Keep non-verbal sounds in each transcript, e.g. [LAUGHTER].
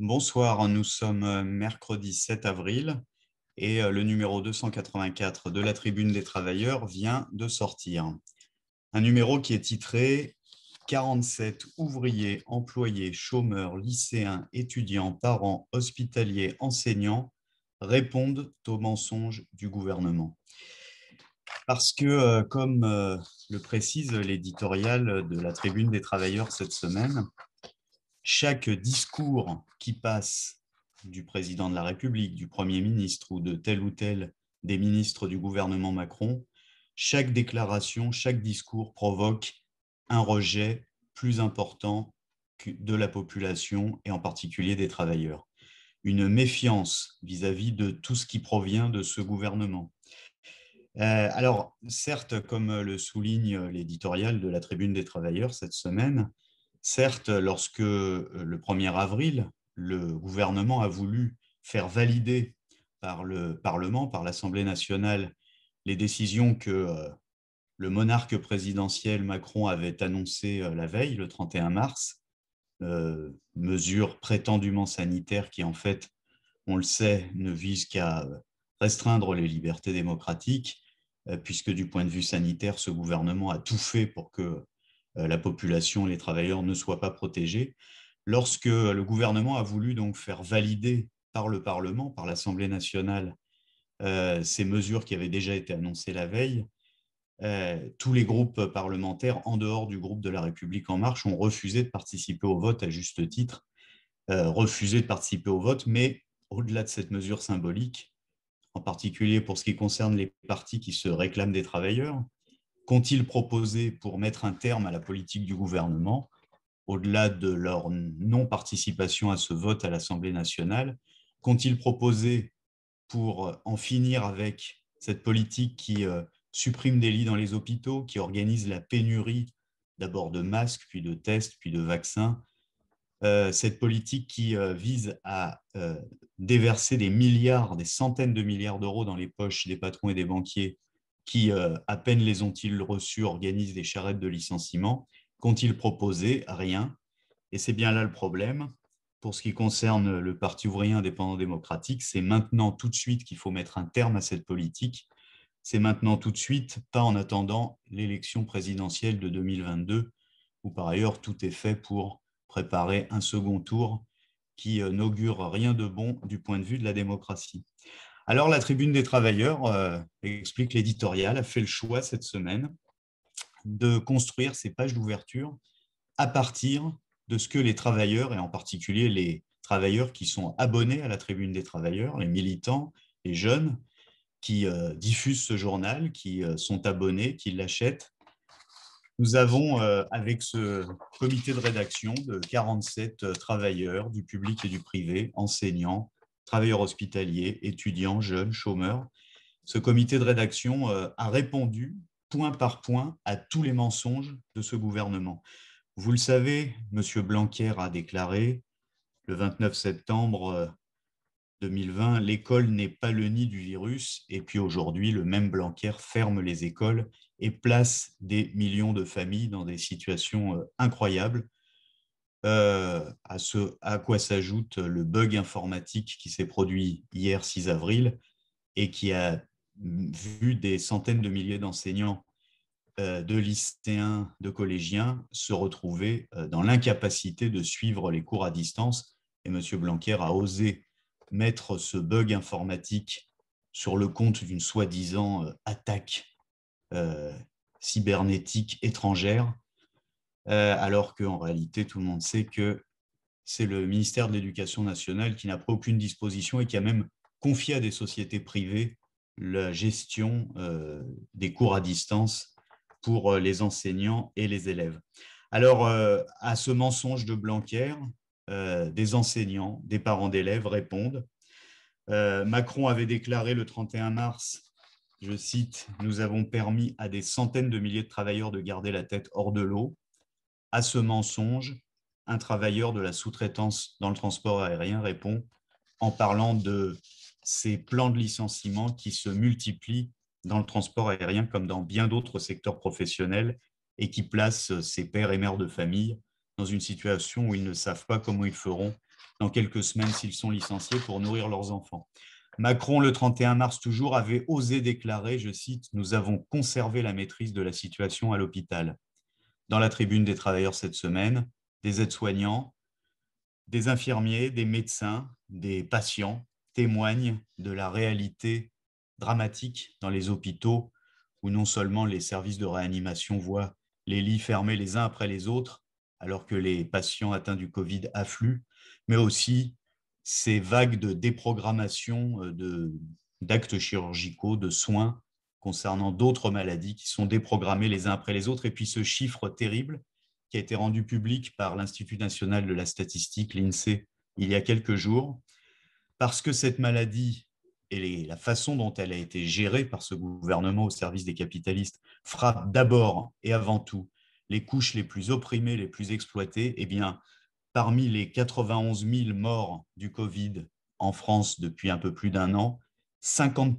Bonsoir, nous sommes euh, mercredi 7 avril et euh, le numéro 284 de la Tribune des Travailleurs vient de sortir. Un numéro qui est titré 47 ouvriers, employés, chômeurs, lycéens, étudiants, parents, hospitaliers, enseignants répondent aux mensonges du gouvernement. Parce que, euh, comme le précise l'éditorial de la Tribune des Travailleurs cette semaine, chaque discours qui passe du président de la République, du Premier ministre ou de tel ou tel des ministres du gouvernement Macron, chaque déclaration, chaque discours provoque un rejet plus important de la population et en particulier des travailleurs. Une méfiance vis-à-vis de tout ce qui provient de ce gouvernement. Euh, alors, certes, comme le souligne l'éditorial de la Tribune des travailleurs cette semaine, Certes, lorsque euh, le 1er avril, le gouvernement a voulu faire valider par le Parlement, par l'Assemblée nationale, les décisions que euh, le monarque présidentiel Macron avait annoncées euh, la veille, le 31 mars, mesures prétendument sanitaires qui, en fait, on le sait, ne visent qu'à restreindre les libertés démocratiques, puisque du point de vue sanitaire, ce gouvernement a tout fait pour que euh, la population, et les travailleurs ne soient pas protégés. Lorsque le gouvernement a voulu donc faire valider par le Parlement, par l'Assemblée nationale, euh, ces mesures qui avaient déjà été annoncées la veille, euh, tous les groupes parlementaires en dehors du groupe de la République en marche ont refusé de participer au vote à juste titre, refusé de participer au vote, mais au-delà de cette mesure symbolique, en particulier pour ce qui concerne les partis qui se réclament des travailleurs, qu'ont-ils proposé pour mettre un terme à la politique du gouvernement, au-delà de leur non-participation à ce vote à l'Assemblée nationale Qu'ont-ils proposé pour euh, en finir avec cette politique qui euh, supprime des lits dans les hôpitaux, qui organise la pénurie d'abord de masques, puis de tests, puis de vaccins, euh, cette politique qui vise à déverser des milliards, des centaines de milliards d'euros dans les poches des patrons et des banquiers qui, euh, à peine les ont-ils reçus, organisent des charrettes de licenciement. Qu'ont-ils proposé Rien. Et c'est bien là le problème. Pour ce qui concerne le Parti ouvrier indépendant démocratique, c'est maintenant tout de suite qu'il faut mettre un terme à cette politique. C'est maintenant tout de suite, pas en attendant l'élection présidentielle de 2022, où par ailleurs tout est fait pour préparer un second tour qui euh, n'augure rien de bon du point de vue de la démocratie. Alors, la Tribune des Travailleurs, euh, explique l'éditorial, a fait le choix cette semaine de construire ces pages d'ouverture à partir de ce que les travailleurs, et en particulier les travailleurs qui sont abonnés à la Tribune des Travailleurs, les militants, les jeunes, qui euh, diffusent ce journal, qui euh, sont abonnés, qui l'achètent. Nous avons, avec ce comité de rédaction de 47 travailleurs du public et du privé, enseignants, travailleurs hospitaliers, étudiants, jeunes, chômeurs. Ce comité de rédaction euh, a répondu point par point à tous les mensonges de ce gouvernement. Vous le savez, M. Blanquer a déclaré le 29 septembre 2020, euh, l'école n'est pas le nid du virus. Et puis aujourd'hui, le même Blanquer ferme les écoles et place des millions de familles dans des situations euh, incroyables euh, à, ce, à quoi s'ajoute le bug informatique qui s'est produit hier 6 avril et qui a vu des centaines de milliers d'enseignants, euh, de lycéens, de collégiens se retrouver euh, dans l'incapacité de suivre les cours à distance. Et M. Blanquer a osé mettre ce bug informatique sur le compte d'une soi-disant attaque cybernétique étrangère euh, alors qu'en réalité, tout le monde sait que c'est le ministère de l'Éducation nationale qui n'a pris aucune disposition et qui a même confié à des sociétés privées la gestion euh, des cours à distance pour euh, les enseignants et les élèves. Alors, à ce mensonge de Blanquer, des enseignants, des parents d'élèves répondent. Macron avait déclaré le 31 mars, je cite, Nous avons permis à des centaines de milliers de travailleurs de garder la tête hors de l'eau. À ce mensonge, un travailleur de la sous-traitance dans le transport aérien répond en parlant de ces plans de licenciement qui se multiplient dans le transport aérien comme dans bien d'autres secteurs professionnels et qui placent ses pères et mères de famille dans une situation où ils ne savent pas comment ils feront dans quelques semaines s'ils sont licenciés pour nourrir leurs enfants. Macron, le 31 mars toujours, avait osé déclarer, je cite, Nous avons conservé la maîtrise de la situation à l'hôpital dans la tribune des travailleurs cette semaine, des aides-soignants, des infirmiers, des médecins, des patients témoignent de la réalité dramatique dans les hôpitaux où non seulement les services de réanimation voient les lits fermés les uns après les autres alors que les patients atteints du Covid affluent, mais aussi ces vagues de déprogrammation euh, d'actes chirurgicaux, de soins concernant d'autres maladies qui sont déprogrammées les uns après les autres. Et puis ce chiffre terrible qui a été rendu public par l'Institut national de la statistique, l'INSEE, il y a quelques jours, parce que cette maladie et la façon dont elle a été gérée par ce gouvernement au service des capitalistes frappe d'abord et avant tout les couches les plus opprimées, les plus exploitées, Et eh bien, parmi les 91 000 morts du Covid en France depuis un peu plus d'un an, 50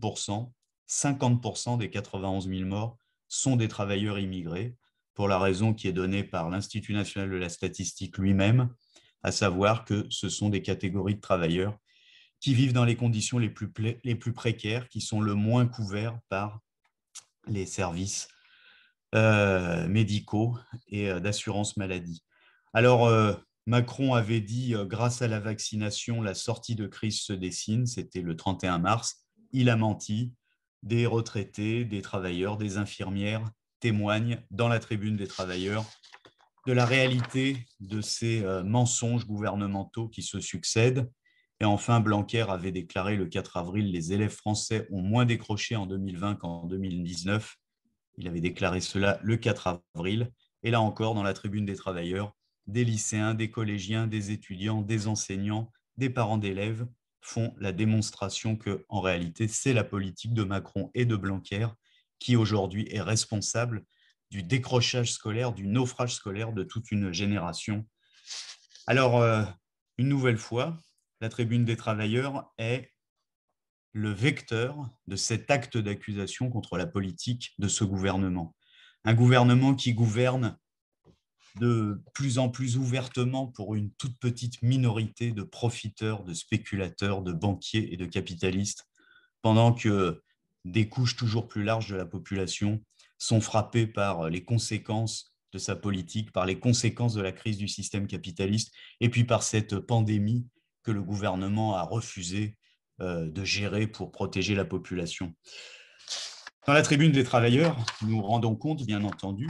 50% des 91 000 morts sont des travailleurs immigrés, pour la raison qui est donnée par l'Institut national de la statistique lui-même, à savoir que ce sont des catégories de travailleurs qui vivent dans les conditions les plus, les plus précaires, qui sont le moins couverts par les services euh, médicaux et euh, d'assurance maladie. Alors, euh, Macron avait dit, grâce à la vaccination, la sortie de crise se dessine, c'était le 31 mars, il a menti, des retraités, des travailleurs, des infirmières témoignent dans la tribune des travailleurs de la réalité de ces euh, mensonges gouvernementaux qui se succèdent. Et enfin, Blanquer avait déclaré le 4 avril, les élèves français ont moins décroché en 2020 qu'en 2019. Il avait déclaré cela le 4 avril. Et là encore, dans la tribune des travailleurs, des lycéens, des collégiens, des étudiants, des enseignants, des parents d'élèves font la démonstration que, en réalité, c'est la politique de Macron et de Blanquer qui aujourd'hui est responsable du décrochage scolaire, du naufrage scolaire de toute une génération. Alors, euh, une nouvelle fois, la tribune des travailleurs est le vecteur de cet acte d'accusation contre la politique de ce gouvernement. Un gouvernement qui gouverne de plus en plus ouvertement pour une toute petite minorité de profiteurs, de spéculateurs, de banquiers et de capitalistes, pendant que des couches toujours plus larges de la population sont frappées par les conséquences de sa politique, par les conséquences de la crise du système capitaliste, et puis par cette pandémie que le gouvernement a refusé euh, de gérer pour protéger la population. Dans la tribune des travailleurs, nous rendons compte, bien entendu,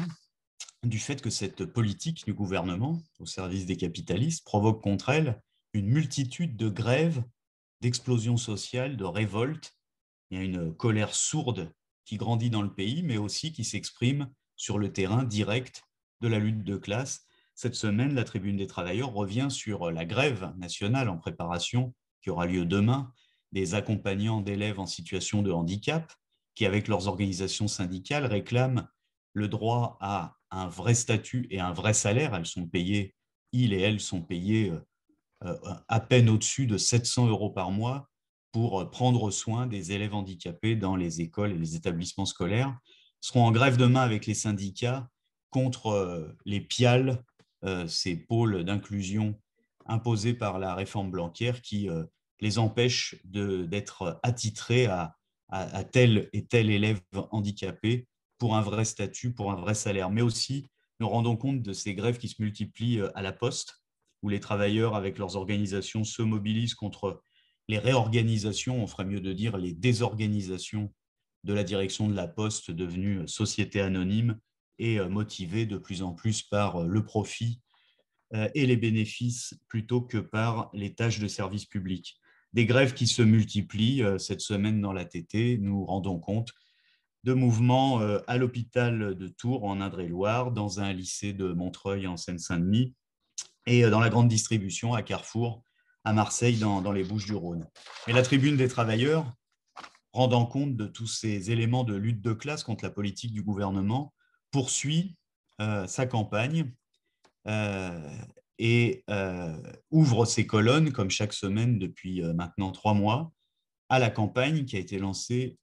du fait que cette politique du gouvernement au service des capitalistes provoque contre elle une multitude de grèves, d'explosions sociales, de révoltes. Il y a une colère sourde qui grandit dans le pays, mais aussi qui s'exprime sur le terrain direct de la lutte de classe. Cette semaine, la Tribune des travailleurs revient sur la grève nationale en préparation qui aura lieu demain des accompagnants d'élèves en situation de handicap qui, avec leurs organisations syndicales, réclament le droit à un vrai statut et un vrai salaire. Elles sont payées, ils et elles sont payés euh, euh, à peine au-dessus de 700 euros par mois pour euh, prendre soin des élèves handicapés dans les écoles et les établissements scolaires. seront en grève demain avec les syndicats contre les PIAL, ces pôles d'inclusion imposés par la réforme blanquière qui les empêchent d'être attitrés à tel et tel élève handicapé pour un vrai statut, pour un vrai salaire. Mais aussi, nous rendons compte de ces grèves qui se multiplient euh, à la poste, où les travailleurs, avec leurs organisations, se mobilisent contre les réorganisations, on ferait mieux de dire les désorganisations de la direction de la poste devenue euh, société anonyme et euh, motivée de plus en plus par le profit et les bénéfices plutôt que par les tâches de service public. Des grèves qui se multiplient cette semaine dans la TT, nous rendons compte de mouvements euh, à l'hôpital de Tours en Indre-et-Loire, dans un lycée de Montreuil en Seine-Saint-Denis et euh, dans la grande distribution à Carrefour, à Marseille, dans, les Bouches-du-Rhône. Mais la tribune des travailleurs, rendant compte de tous ces éléments de lutte de classe contre la politique du gouvernement, poursuit euh, sa campagne et ouvre ses colonnes, comme chaque semaine depuis maintenant trois mois, à la campagne qui a été lancée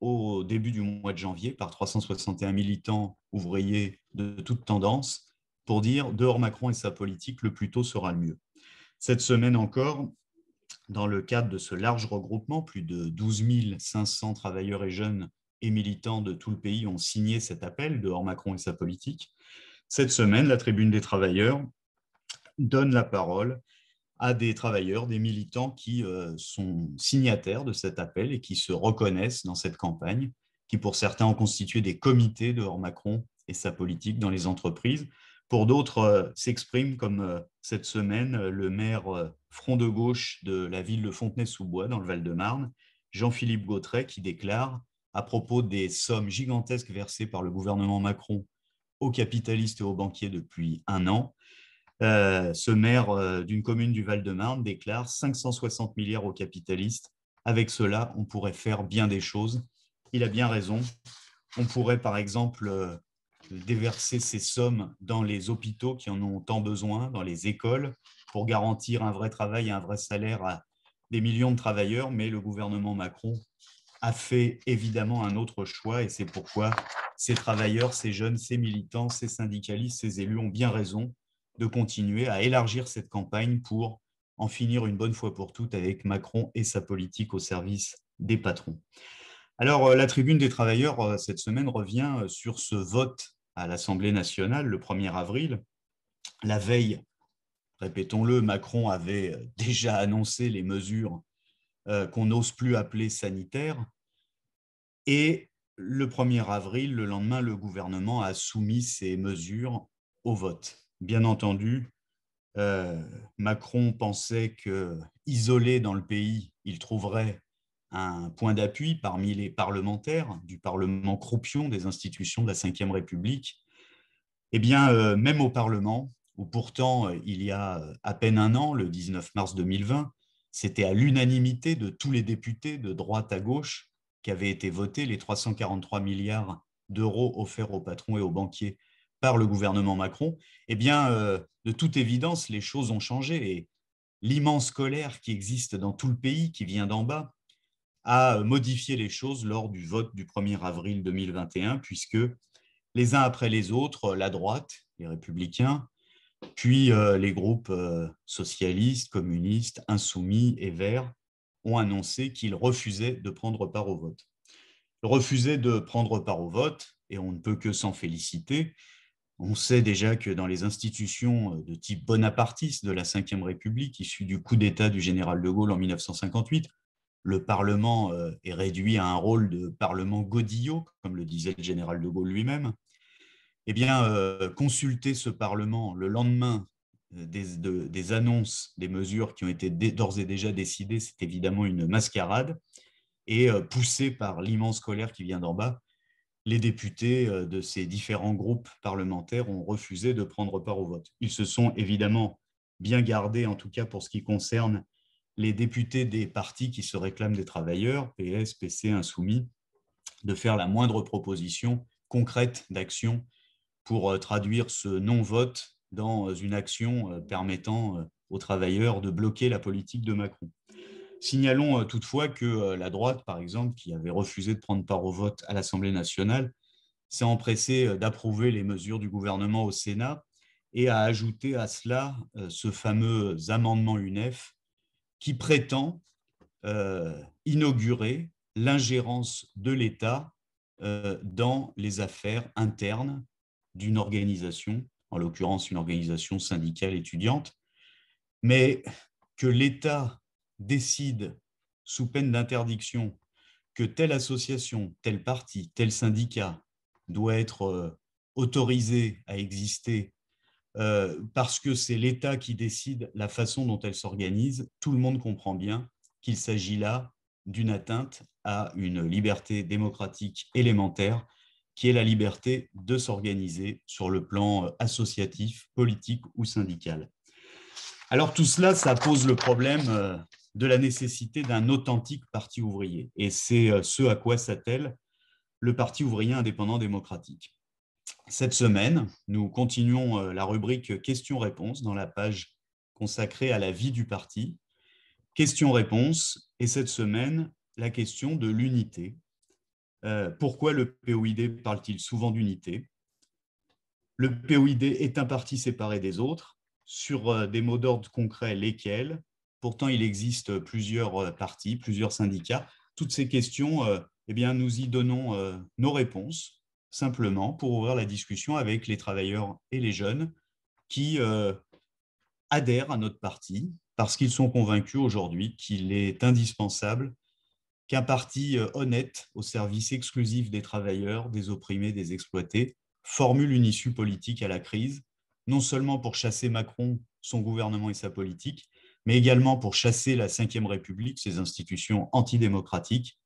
au début du mois de janvier par 361 militants ouvriers de toute tendances pour dire dehors Macron et sa politique, le plus tôt sera le mieux. Cette semaine encore, dans le cadre de ce large regroupement, plus de 12 500 travailleurs et jeunes et militants de tout le pays ont signé cet appel dehors Macron et sa politique. Cette semaine, la Tribune des travailleurs donne la parole à des travailleurs, des militants qui euh, sont signataires de cet appel et qui se reconnaissent dans cette campagne, qui pour certains ont constitué des comités dehors Macron et sa politique dans les entreprises. Pour d'autres, euh, s'expriment comme euh, cette semaine le maire front de gauche de la ville de Fontenay-sous-Bois dans le Val-de-Marne, Jean-Philippe Gautret, qui déclare à propos des sommes gigantesques versées par le gouvernement Macron aux capitalistes et aux banquiers depuis un an, euh, ce maire euh, d'une commune du Val-de-Marne déclare 560 milliards aux capitalistes. Avec cela, on pourrait faire bien des choses. Il a bien raison. On pourrait, par exemple, euh, déverser ces sommes dans les hôpitaux qui en ont tant besoin, dans les écoles, pour garantir un vrai travail et un vrai salaire à des millions de travailleurs. Mais le gouvernement Macron a fait évidemment un autre choix et c'est pourquoi ces travailleurs, ces jeunes, ces militants, ces syndicalistes, ces élus ont bien raison de continuer à élargir cette campagne pour en finir une bonne fois pour toutes avec Macron et sa politique au service des patrons. Alors, euh, la tribune des travailleurs, euh, cette semaine, revient euh, sur ce vote à l'Assemblée nationale le 1er avril. La veille, répétons-le, Macron avait [LAUGHS] déjà annoncé les mesures qu'on n'ose plus appeler sanitaires. Et le 1er avril, le lendemain, le gouvernement a soumis ces mesures au vote bien entendu, euh, Macron pensait que, isolé dans le pays, il trouverait un point d'appui parmi les parlementaires du Parlement croupion des institutions de la Ve République. Eh bien, euh, même au Parlement, où pourtant, euh, il y a à peine un an, le 19 mars 2020, c'était à l'unanimité de tous les députés de droite à gauche qu'avaient été votés les 343 milliards d'euros offerts aux patrons et aux banquiers par le gouvernement Macron, eh bien, euh, de toute évidence, les choses ont changé et l'immense colère qui existe dans tout le pays, qui vient d'en bas, a euh, modifié les choses lors du vote du 1er avril 2021, puisque les uns après les autres, la droite, les républicains, puis euh, les groupes socialistes, communistes, insoumis et verts ont annoncé qu'ils refusaient de prendre part au vote. Ils refusaient de prendre part au vote, et on ne peut que s'en féliciter, on sait déjà que dans les institutions euh, de type bonapartiste de la Ve République, issue du coup d'État du général de Gaulle en 1958, le Parlement euh, est réduit à un rôle de Parlement godillot, comme le disait le général de Gaulle lui-même. Eh bien, euh, consulter ce Parlement le lendemain des, des annonces, des mesures qui ont été d'ores et déjà décidées, c'est évidemment une mascarade. Et poussé par l'immense colère qui vient d'en bas, les députés euh, de ces différents groupes parlementaires ont refusé de prendre part au vote. Ils se sont évidemment bien gardés, en tout cas pour ce qui concerne les députés des partis qui se réclament des travailleurs, PS, PC, Insoumis, de faire la moindre proposition concrète d'action pour euh, traduire ce non-vote dans euh, une action permettant aux travailleurs de bloquer la politique de Macron. Signalons euh, toutefois que euh, la droite, par exemple, qui avait refusé de prendre part au vote à l'Assemblée nationale, s'est empressée euh, d'approuver les mesures du gouvernement au Sénat et a ajouté à cela ce fameux amendement UNEF qui prétend inaugurer l'ingérence de l'État dans les affaires internes d'une organisation, en l'occurrence une organisation syndicale étudiante, mais que l'État décide, sous peine d'interdiction, que telle association, tel parti, tel syndicat doit être euh, autorisé à exister euh, parce que c'est l'État qui décide la façon dont elle s'organise, tout le monde comprend bien qu'il s'agit là d'une atteinte à une liberté démocratique élémentaire qui est la liberté de s'organiser sur le plan euh, associatif, politique ou syndical. Alors tout cela, ça pose le problème de la nécessité d'un authentique parti ouvrier. Et c'est euh, ce à quoi s'attelle le Parti ouvrier indépendant démocratique. Cette semaine, nous continuons euh, la rubrique questions-réponses dans la page consacrée à la vie du parti. Questions-réponses, et cette semaine, la question de l'unité. Euh, pourquoi le POID parle-t-il souvent d'unité Le POID est un parti séparé des autres, sur des mots d'ordre concrets lesquels Pourtant, il existe euh, plusieurs euh, partis, plusieurs syndicats. Toutes ces questions, euh, eh bien, nous y donnons nos réponses, simplement pour ouvrir la discussion avec les travailleurs et les jeunes qui adhèrent à notre parti parce qu'ils sont convaincus aujourd'hui qu'il est indispensable qu'un parti honnête au service exclusif des travailleurs, des opprimés, des exploités, formule une issue politique à la crise, non seulement pour chasser Macron, son gouvernement et sa politique, mais également pour chasser la Ve République, ses institutions antidémocratiques,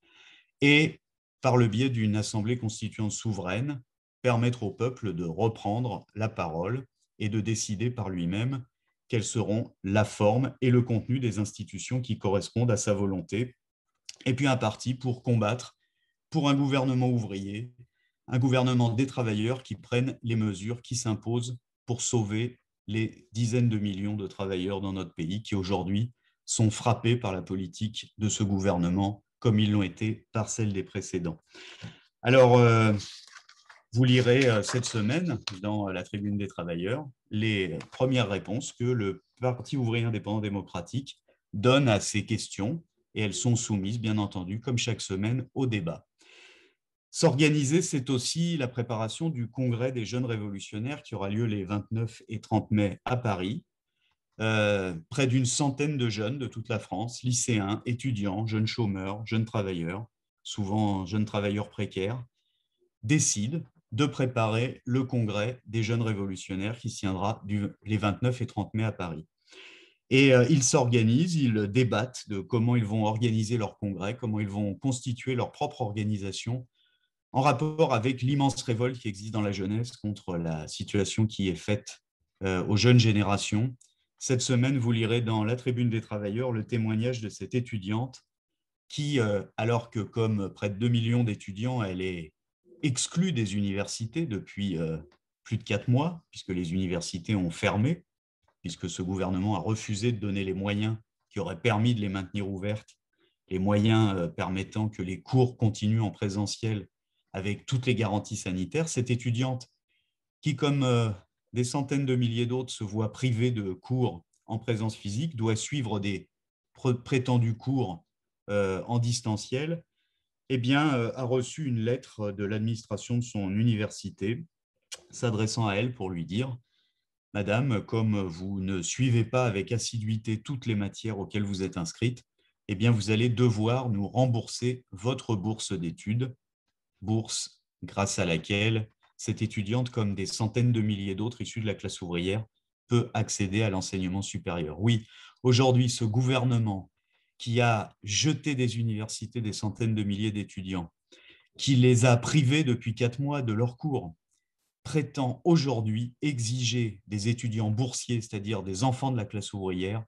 et par le biais d'une assemblée constituante souveraine, permettre au peuple de reprendre la parole et de décider par lui-même quelles seront la forme et le contenu des institutions qui correspondent à sa volonté, et puis un parti pour combattre pour un gouvernement ouvrier, un gouvernement des travailleurs qui prennent les mesures qui s'imposent pour sauver les dizaines de millions de travailleurs dans notre pays qui aujourd'hui sont frappés par la politique de ce gouvernement, comme ils l'ont été par celle des précédents. Alors, euh, vous lirez euh, cette semaine dans euh, la Tribune des Travailleurs les premières réponses que le Parti ouvrier indépendant démocratique donne à ces questions, et elles sont soumises, bien entendu, comme chaque semaine, au débat. S'organiser, c'est aussi la préparation du congrès des jeunes révolutionnaires qui aura lieu les 29 et 30 mai à Paris. Euh, près d'une centaine de jeunes de toute la France, lycéens, étudiants, jeunes chômeurs, jeunes travailleurs, souvent jeunes travailleurs précaires, décident de préparer le congrès des jeunes révolutionnaires qui tiendra les 29 et 30 mai à Paris. Et euh, ils s'organisent, ils débattent de comment ils vont organiser leur congrès, comment ils vont constituer leur propre organisation en rapport avec l'immense révolte qui existe dans la jeunesse contre la situation qui est faite euh, aux jeunes générations. Cette semaine, vous lirez dans la Tribune des Travailleurs le témoignage de cette étudiante qui, euh, alors que comme près de 2 millions d'étudiants, elle est exclue des universités depuis euh, plus de 4 mois, puisque les universités ont fermé, puisque ce gouvernement a refusé de donner les moyens qui auraient permis de les maintenir ouvertes, les moyens permettant que les cours continuent en présentiel avec toutes les garanties sanitaires, cette étudiante qui, comme euh, des centaines de milliers d'autres, se voit privée de cours en présence physique, doit suivre des prétendus cours euh, en distanciel, eh bien, euh, a reçu une lettre de l'administration de son université s'adressant à elle pour lui dire Madame, comme vous ne suivez pas avec assiduité toutes les matières auxquelles vous êtes inscrite, eh bien, vous allez devoir nous rembourser votre bourse d'études bourse grâce à laquelle cette étudiante, comme des centaines de milliers d'autres issus de la classe ouvrière, peut accéder à l'enseignement supérieur. Oui, aujourd'hui, ce gouvernement qui a jeté des universités des centaines de milliers d'étudiants, qui les a privés depuis quatre mois de leurs cours, prétend aujourd'hui exiger des étudiants boursiers, c'est-à-dire des enfants de la classe ouvrière,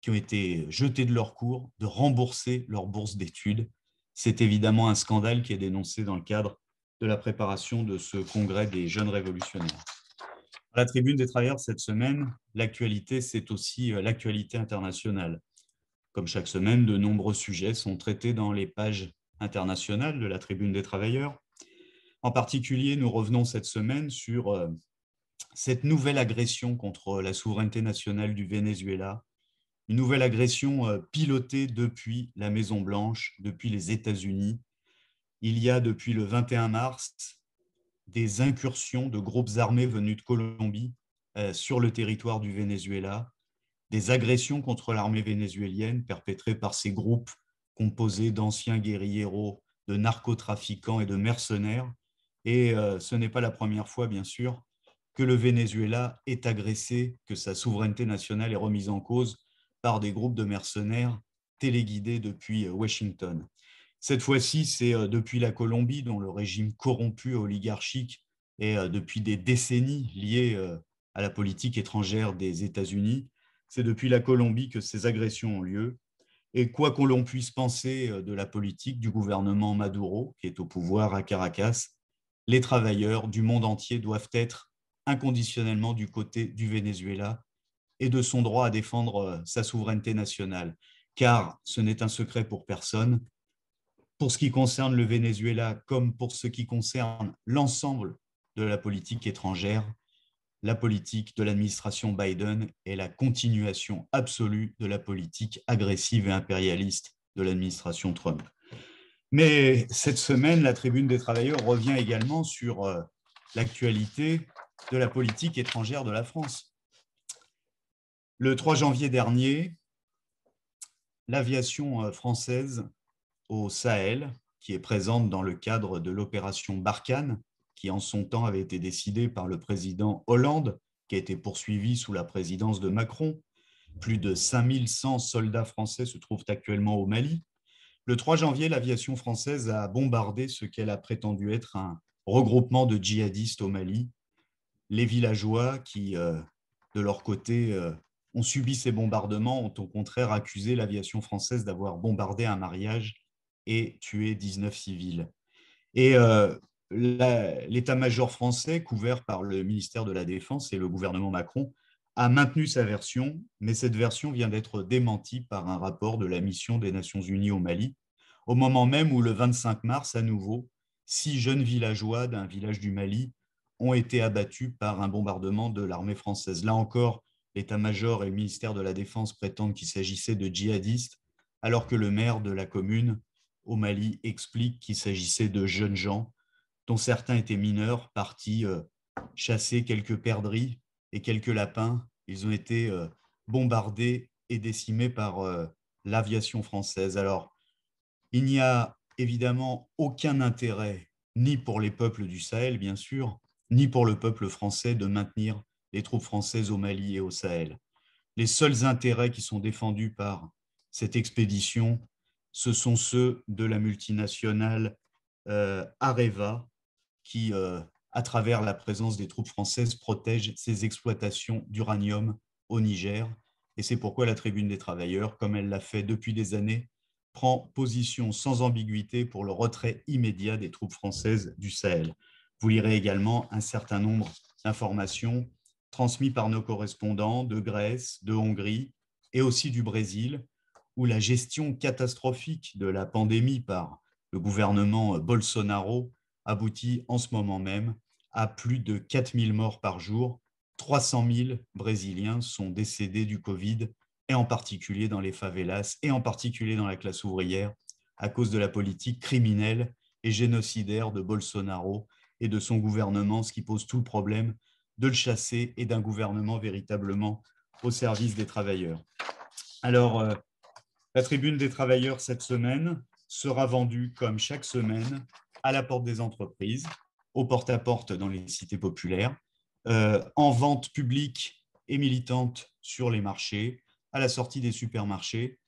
qui ont été jetés de leurs cours, de rembourser leur bourse d'études. C'est évidemment un scandale qui est dénoncé dans le cadre de la préparation de ce congrès des jeunes révolutionnaires. la tribune des travailleurs cette semaine, l'actualité, c'est aussi euh, l'actualité internationale. Comme chaque semaine, de nombreux sujets sont traités dans les pages internationales de la tribune des travailleurs. En particulier, nous revenons cette semaine sur euh, cette nouvelle agression contre la souveraineté nationale du Venezuela une nouvelle agression euh, pilotée depuis la Maison-Blanche, depuis les États-Unis. Il y a depuis le 21 mars des incursions de groupes armés venus de Colombie euh, sur le territoire du Venezuela, des agressions contre l'armée vénézuélienne perpétrées par ces groupes composés d'anciens guérilleros, de narcotrafiquants et de mercenaires. Et euh, ce n'est pas la première fois, bien sûr, que le Venezuela est agressé, que sa souveraineté nationale est remise en cause par des groupes de mercenaires téléguidés depuis euh, Washington. Cette fois-ci, c'est euh, depuis la Colombie, dont le régime corrompu oligarchique est euh, depuis des décennies lié à la politique étrangère des États-Unis. C'est depuis la Colombie que ces agressions ont lieu. Et quoi qu'on l'on puisse penser de la politique du gouvernement Maduro, qui est au pouvoir à Caracas, les travailleurs du monde entier doivent être inconditionnellement du côté du Venezuela et de son droit à défendre euh, sa souveraineté nationale. Car ce n'est un secret pour personne. Pour ce qui concerne le Venezuela, comme pour ce qui concerne l'ensemble de la politique étrangère, la politique de l'administration Biden est la continuation absolue de la politique agressive et impérialiste de l'administration Trump. Mais cette semaine, la Tribune des travailleurs revient également sur euh, l'actualité de la politique étrangère de la France. Le 3 janvier dernier, l'aviation euh, française au Sahel, qui est présente dans le cadre de l'opération Barkhane, qui en son temps avait été décidée par le président Hollande, qui a été poursuivi sous la présidence de Macron. Plus de 5100 soldats français se trouvent actuellement au Mali. Le 3 janvier, l'aviation française a bombardé ce qu'elle a prétendu être un regroupement de djihadistes au Mali. Les villageois qui, euh, de leur côté, euh, on subit ces bombardements ont au contraire accusé l'aviation française d'avoir bombardé un mariage et tué 19 civils. Et euh, l'état-major français, couvert par le ministère de la Défense et le gouvernement Macron, a maintenu sa version, mais cette version vient d'être démentie par un rapport de la mission des Nations Unies au Mali, au moment même où le 25 mars, à nouveau, six jeunes villageois d'un village du Mali ont été abattus par un bombardement de l'armée française. Là encore, l'état-major et le ministère de la Défense prétendent qu'il s'agissait de djihadistes, alors que le maire de la commune au Mali explique qu'il s'agissait de jeunes gens, dont certains étaient mineurs, partis euh, chasser quelques perdrix et quelques lapins. Ils ont été euh, bombardés et décimés par euh, l'aviation française. Alors, il n'y a évidemment aucun intérêt, ni pour les peuples du Sahel, bien sûr, ni pour le peuple français, de maintenir les troupes françaises au Mali et au Sahel. Les seuls intérêts qui sont défendus par cette expédition, ce sont ceux de la multinationale euh, Areva, qui, euh, à travers la présence des troupes françaises, protège ses exploitations d'uranium au Niger. Et c'est pourquoi la Tribune des Travailleurs, comme elle l'a fait depuis des années, prend position sans ambiguïté pour le retrait immédiat des troupes françaises du Sahel. Vous lirez également un certain nombre d'informations transmis par nos correspondants de Grèce, de Hongrie et aussi du Brésil, où la gestion catastrophique de la pandémie par le gouvernement Bolsonaro aboutit en ce moment même à plus de 4000 morts par jour. 300 000 Brésiliens sont décédés du Covid, et en particulier dans les favelas, et en particulier dans la classe ouvrière, à cause de la politique criminelle et génocidaire de Bolsonaro et de son gouvernement, ce qui pose tout le problème de le chasser et d'un gouvernement véritablement au service des travailleurs. Alors, euh, la tribune des travailleurs cette semaine sera vendue comme chaque semaine à la porte des entreprises, au porte-à-porte dans les cités populaires, euh, en vente publique et militante sur les marchés, à la sortie des supermarchés.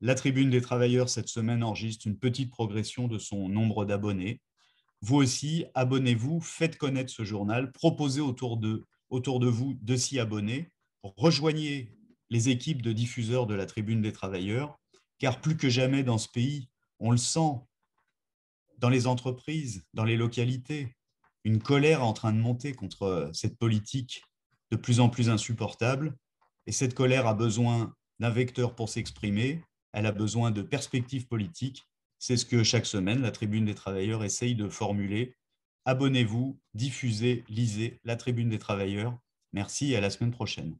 La tribune des travailleurs cette semaine enregistre une petite progression de son nombre d'abonnés, vous aussi, abonnez-vous, faites connaître ce journal, proposez autour de, autour de vous de s'y abonner, rejoignez les équipes de diffuseurs de la Tribune des Travailleurs, car plus que jamais dans ce pays, on le sent, dans les entreprises, dans les localités, une colère en train de monter contre cette politique de plus en plus insupportable. Et cette colère a besoin d'un vecteur pour s'exprimer, elle a besoin de perspectives politiques, c'est ce que chaque semaine, la Tribune des Travailleurs essaye de formuler. Abonnez-vous, diffusez, lisez la Tribune des Travailleurs. Merci et à la semaine prochaine.